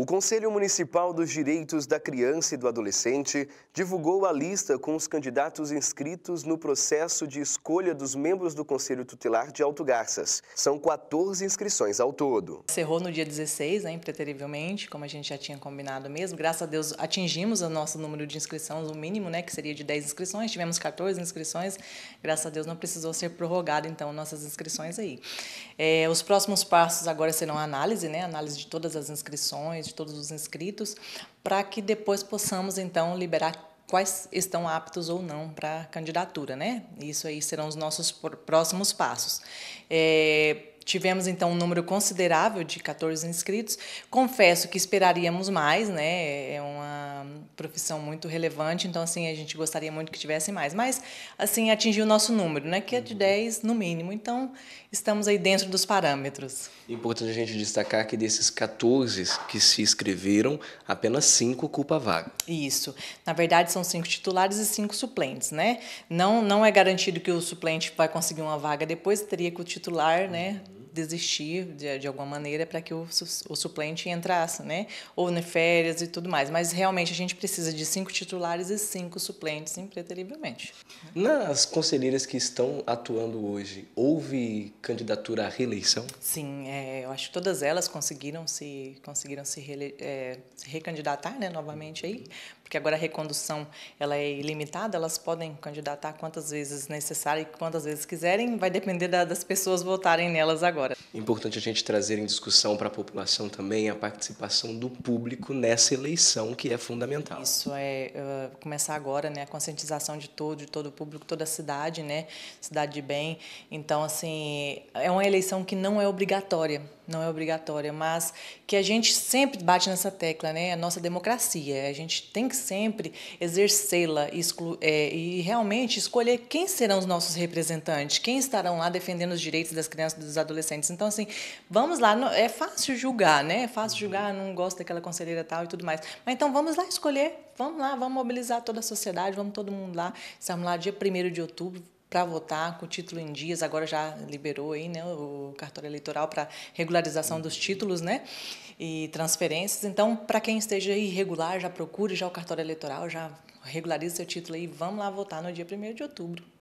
O Conselho Municipal dos Direitos da Criança e do Adolescente divulgou a lista com os candidatos inscritos no processo de escolha dos membros do Conselho Tutelar de Alto Garças. São 14 inscrições ao todo. Cerrou no dia 16, né, impreterivelmente, como a gente já tinha combinado mesmo. Graças a Deus atingimos o nosso número de inscrições, o mínimo, né, que seria de 10 inscrições. Tivemos 14 inscrições. Graças a Deus não precisou ser prorrogado, então, nossas inscrições aí. É, os próximos passos agora serão a análise, né, análise de todas as inscrições, de todos os inscritos, para que depois possamos então liberar quais estão aptos ou não para candidatura, né? Isso aí serão os nossos próximos passos. É, Tivemos então um número considerável de 14 inscritos. Confesso que esperaríamos mais, né? É, é uma profissão muito relevante, então assim a gente gostaria muito que tivesse mais, mas assim atingiu o nosso número, né? Que é de 10 uhum. no mínimo. Então estamos aí dentro dos parâmetros. Importante a gente destacar que desses 14 que se inscreveram, apenas 5 ocupa a vaga. Isso. Na verdade são cinco titulares e cinco suplentes, né? Não não é garantido que o suplente vai conseguir uma vaga depois, teria que o titular, né, desistir de, de alguma maneira para que o, o suplente entrasse, né? Ou nas férias e tudo mais. Mas realmente a gente precisa de cinco titulares e cinco suplentes impreterivelmente. Nas conselheiras que estão atuando hoje, houve candidatura à reeleição? Sim, é, eu acho que todas elas conseguiram se conseguiram se, é, se recandidatar, né? Novamente aí, porque agora a recondução ela é ilimitada, elas podem candidatar quantas vezes necessário e quantas vezes quiserem, vai depender da, das pessoas votarem nelas agora. Importante a gente trazer em discussão para a população também a participação do público nessa eleição, que é fundamental. Isso é uh, começar agora, né, a conscientização de todo, de todo o público, toda a cidade, né, cidade de bem. Então, assim, é uma eleição que não é obrigatória, não é obrigatória, mas que a gente sempre bate nessa tecla, né, é a nossa democracia, a gente tem que sempre exercê-la é, e realmente escolher quem serão os nossos representantes, quem estarão lá defendendo os direitos das crianças e dos adolescentes. Então, assim, vamos lá, é fácil julgar, né? É fácil uhum. julgar, não gosto daquela conselheira tal e tudo mais. Mas então vamos lá escolher, vamos lá, vamos mobilizar toda a sociedade, vamos todo mundo lá, estamos lá dia 1 de outubro, para votar com o título em dias, agora já liberou aí, né, o cartório eleitoral para regularização dos títulos, né, e transferências. Então, para quem esteja irregular, já procure já o cartório eleitoral, já regularize seu título aí, vamos lá votar no dia 1 de outubro.